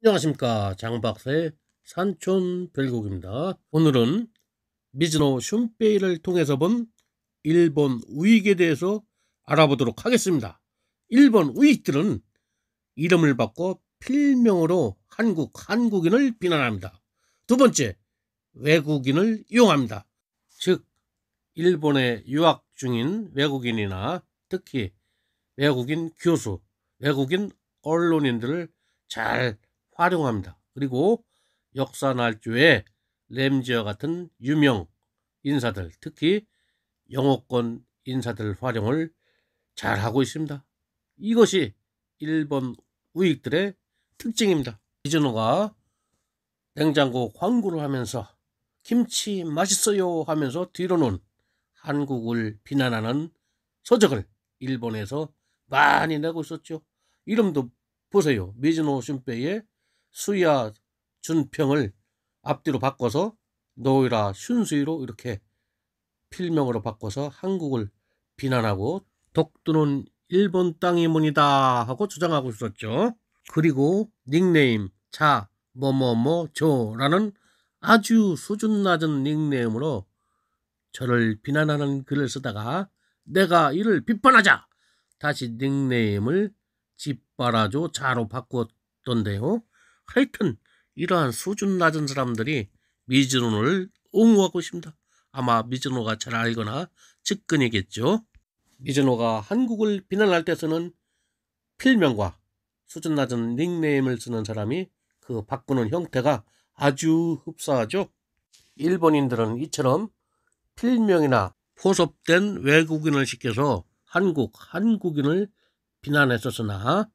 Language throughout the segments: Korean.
안녕하십니까 장박사의 산촌 별곡입니다. 오늘은 미즈노 슌페이를 통해서 본 일본 우익에 대해서 알아보도록 하겠습니다. 일본 우익들은 이름을 바꿔 필명으로 한국 한국인을 비난합니다. 두 번째 외국인을 이용합니다. 즉 일본에 유학 중인 외국인이나 특히 외국인 교수, 외국인 언론인들을 잘 활용합니다. 그리고 역사 날조에 램지와 같은 유명 인사들, 특히 영어권 인사들 활용을 잘 하고 있습니다. 이것이 일본 우익들의 특징입니다. 이준호가 냉장고 광고를 하면서 김치 맛있어요 하면서 뒤로는 한국을 비난하는 서적을 일본에서 많이 내고 있었죠. 이름도 보세요. 미즈노 신베이의 수야 준평을 앞뒤로 바꿔서 노이라 순수이로 이렇게 필명으로 바꿔서 한국을 비난하고 독도는 일본 땅이문이다 하고 주장하고 있었죠. 그리고 닉네임 자 뭐뭐뭐 저라는 아주 수준 낮은 닉네임으로 저를 비난하는 글을 쓰다가 내가 이를 비판하자 다시 닉네임을 짓바라조 자로 바꿨던데요. 하여튼 이러한 수준 낮은 사람들이 미즈노를 옹호하고 있습니다. 아마 미즈노가 잘 알거나 측근이겠죠. 미즈노가 한국을 비난할 때서는 필명과 수준 낮은 닉네임을 쓰는 사람이 그 바꾸는 형태가 아주 흡사하죠. 일본인들은 이처럼 필명이나 포섭된 외국인을 시켜서 한국, 한국인을 비난했었으나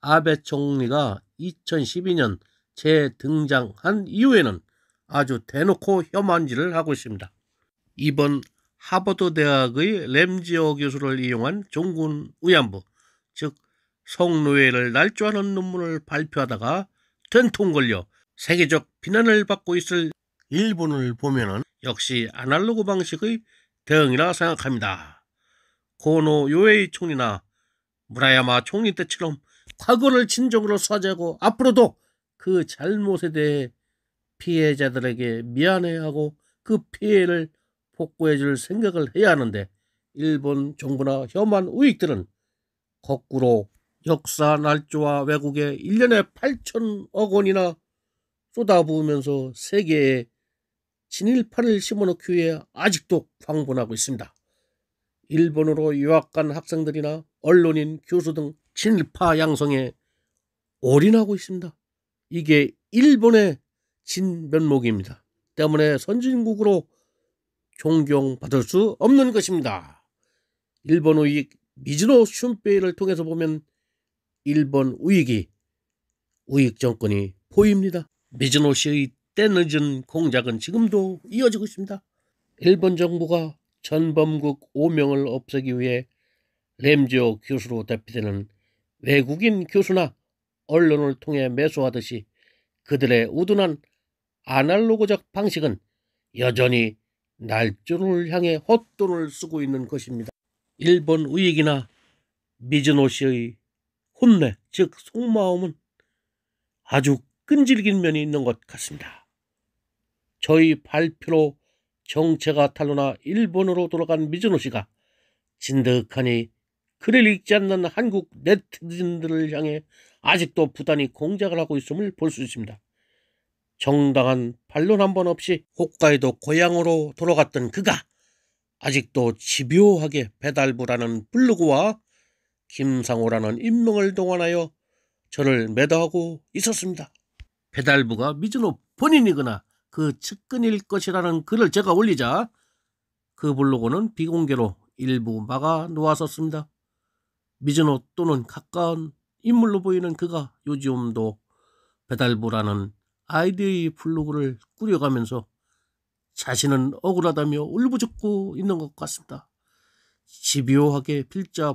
아베 총리가 2012년 재등장한 이후에는 아주 대놓고 혐한질을 하고 있습니다. 이번 하버드 대학의 램지어 교수를 이용한 종군 우안부즉 성노예를 날조하는 논문을 발표하다가 된통 걸려 세계적 비난을 받고 있을 일본을 보면 역시 아날로그 방식의 대응이라 생각합니다. 고노 요에이 총리나 무라야마 총리 때처럼 과거를 진정으로 사죄하고 앞으로도 그 잘못에 대해 피해자들에게 미안해하고 그 피해를 복구해줄 생각을 해야 하는데 일본 정부나 혐한 우익들은 거꾸로 역사 날조와 외국에 1년에 8천억 원이나 쏟아부으면서 세계에 진일파를 심어놓기 위해 아직도 광분하고 있습니다. 일본으로 유학 간 학생들이나 언론인, 교수 등 질파양성에 올인하고 있습니다. 이게 일본의 진면목입니다. 때문에 선진국으로 존경받을 수 없는 것입니다. 일본 우익 미즈노 슌페이를 통해서 보면 일본 우익이 우익 정권이 보입니다. 미즈노 씨의 때늦은 공작은 지금도 이어지고 있습니다. 일본 정부가 전범국 오명을 없애기 위해 램지오 교수로 대표되는 외국인 교수나 언론을 통해 매수하듯이 그들의 우둔한 아날로그적 방식은 여전히 날조를 향해 헛돈을 쓰고 있는 것입니다. 일본 우익이나 미즈노 씨의 혼내, 즉 속마음은 아주 끈질긴 면이 있는 것 같습니다. 저희 발표로 정체가 탈로나 일본으로 돌아간 미즈노 씨가 진득하니 글을 읽지 않는 한국 네티즌들을 향해 아직도 부단히 공작을 하고 있음을 볼 수 있습니다. 정당한 반론 한 번 없이 홋카이도 고향으로 돌아갔던 그가 아직도 집요하게 배달부라는 블로그와 김상호라는 인명을 동원하여 저를 매도하고 있었습니다. 배달부가 미즈호 본인이거나 그 측근일 것이라는 글을 제가 올리자 그 블로그는 비공개로 일부 막아 놓았었습니다. 미즈노 또는 가까운 인물로 보이는 그가 요지움도 배달부라는 아이디의 블로그를 꾸려가면서 자신은 억울하다며 울부짖고 있는 것 같습니다. 집요하게 필자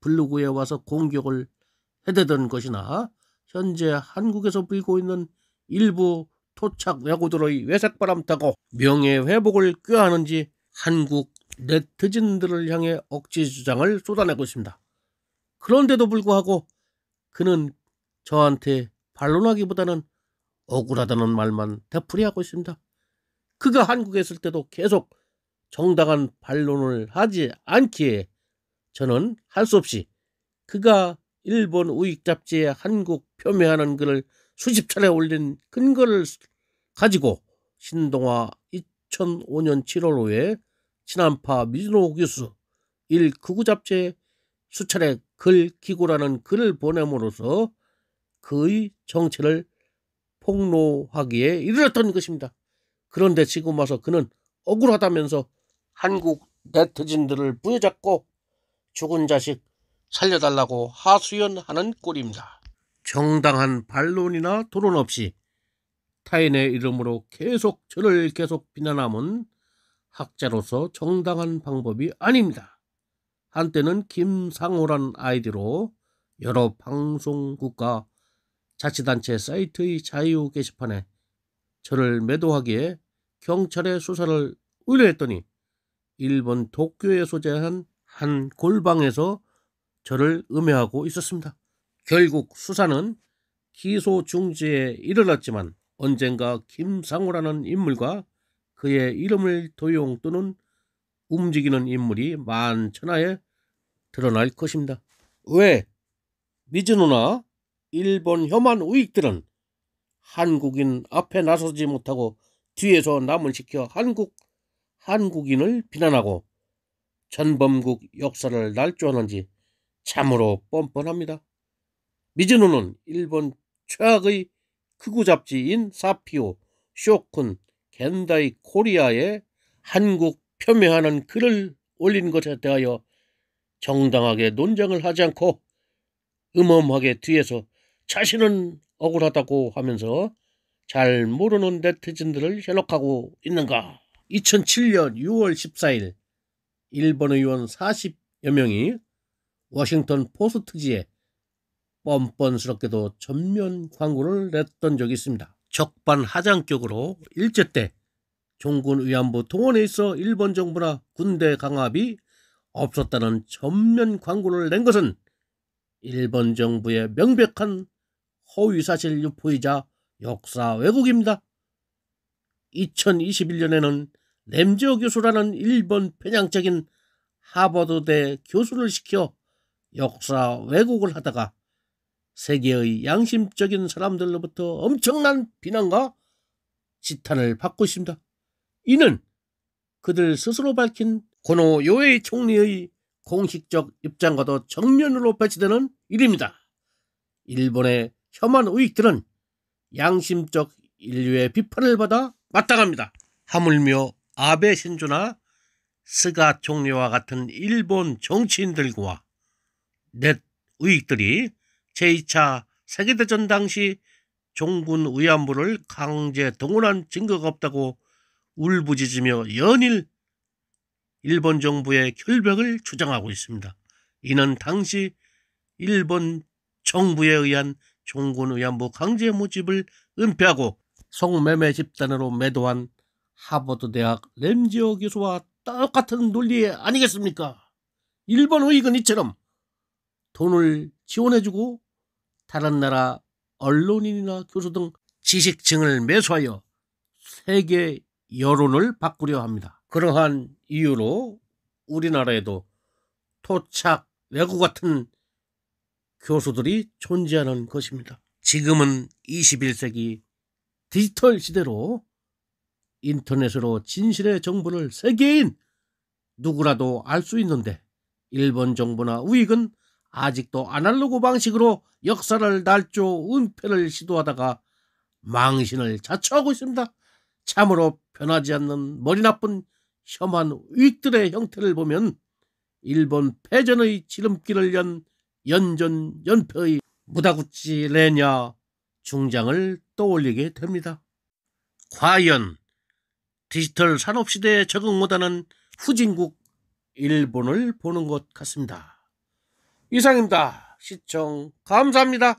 블로그에 와서 공격을 해대던 것이나 현재 한국에서 불고 있는 일부 토착 야구들의 외색바람 타고 명예 회복을 꾀하는지 한국 네티즌들을 향해 억지 주장을 쏟아내고 있습니다. 그런데도 불구하고 그는 저한테 반론하기보다는 억울하다는 말만 되풀이하고 있습니다. 그가 한국에 있을 때도 계속 정당한 반론을 하지 않기에 저는 할 수 없이 그가 일본 우익 잡지에 한국 표명하는 글을 수십 차례 올린 근거를 가지고 신동아 2005년 7월 5일 친한파 미즈노 교수 일극구 잡지에 수차례 글기구라는 글을 보냄으로써 그의 정체를 폭로하기에 이르렀던 것입니다. 그런데 지금 와서 그는 억울하다면서 한국 네티즌들을 부여잡고 죽은 자식 살려달라고 하수연하는 꼴입니다. 정당한 반론이나 토론 없이 타인의 이름으로 계속 저를 계속 비난함은 학자로서 정당한 방법이 아닙니다. 한때는 김상호란 아이디로 여러 방송국과 자치단체 사이트의 자유 게시판에 저를 매도하기에 경찰의 수사를 의뢰했더니 일본 도쿄에 소재한 한 골방에서 저를 음해하고 있었습니다. 결국 수사는 기소 중지에 이르렀지만 언젠가 김상호라는 인물과 그의 이름을 도용 또는 움직이는 인물이 만천하에 드러날 것입니다. 왜? 미즈노나 일본 혐한 우익들은 한국인 앞에 나서지 못하고 뒤에서 남을 지켜 한국 한국인을 비난하고 전범국 역사를 날조하는지 참으로 뻔뻔합니다. 미즈노는 일본 최악의 극우 잡지인 사피오, 쇼쿤, 겐다이 코리아에 한국 표훼하는 글을 올린 것에 대하여 정당하게 논쟁을 하지 않고 음험하게 뒤에서 자신은 억울하다고 하면서 잘 모르는 네티즌들을 현혹하고 있는가. 2007년 6월 14일 일본 의원 40여 명이 워싱턴 포스트지에 뻔뻔스럽게도 전면 광고를 냈던 적이 있습니다. 적반하장격으로 일제 때 종군 위안부 동원에 있어 일본 정부나 군대 강압이 없었다는 전면 광고를 낸 것은 일본 정부의 명백한 허위사실 유포이자 역사 왜곡입니다. 2021년에는 램지어 교수라는 일본 편향적인 하버드대 교수를 시켜 역사 왜곡을 하다가 세계의 양심적인 사람들로부터 엄청난 비난과 지탄을 받고 있습니다. 이는 그들 스스로 밝힌 고노 요에이 총리의 공식적 입장과도 정면으로 배치되는 일입니다. 일본의 혐한 우익들은 양심적 인류의 비판을 받아 마땅합니다. 하물며 아베 신조나 스가 총리와 같은 일본 정치인들과 넷 우익들이 제2차 세계대전 당시 종군 위안부를 강제 동원한 증거가 없다고 울부짖으며 연일 일본 정부의 결벽을 주장하고 있습니다. 이는 당시 일본 정부에 의한 종군 의안부 강제 모집을 은폐하고 성매매 집단으로 매도한 하버드 대학 램지어 교수와 똑같은 논리 아니겠습니까? 일본 의익은 이처럼 돈을 지원해주고 다른 나라 언론인이나 교수 등 지식층을 매수하여 세계 여론을 바꾸려 합니다. 그러한 이유로 우리나라에도 토착 외고 같은 교수들이 존재하는 것입니다. 지금은 21세기 디지털 시대로 인터넷으로 진실의 정보를 세계인 누구라도 알 수 있는데 일본 정부나 우익은 아직도 아날로그 방식으로 역사를 날조 은폐를 시도하다가 망신을 자처하고 있습니다. 참으로 변하지 않는 머리 나쁜 혐한 우익들의 형태를 보면 일본 패전의 지름길을 연 연전 연패의 무다구치 레냐 중장을 떠올리게 됩니다. 과연 디지털 산업시대에 적응 못하는 후진국 일본을 보는 것 같습니다. 이상입니다. 시청 감사합니다.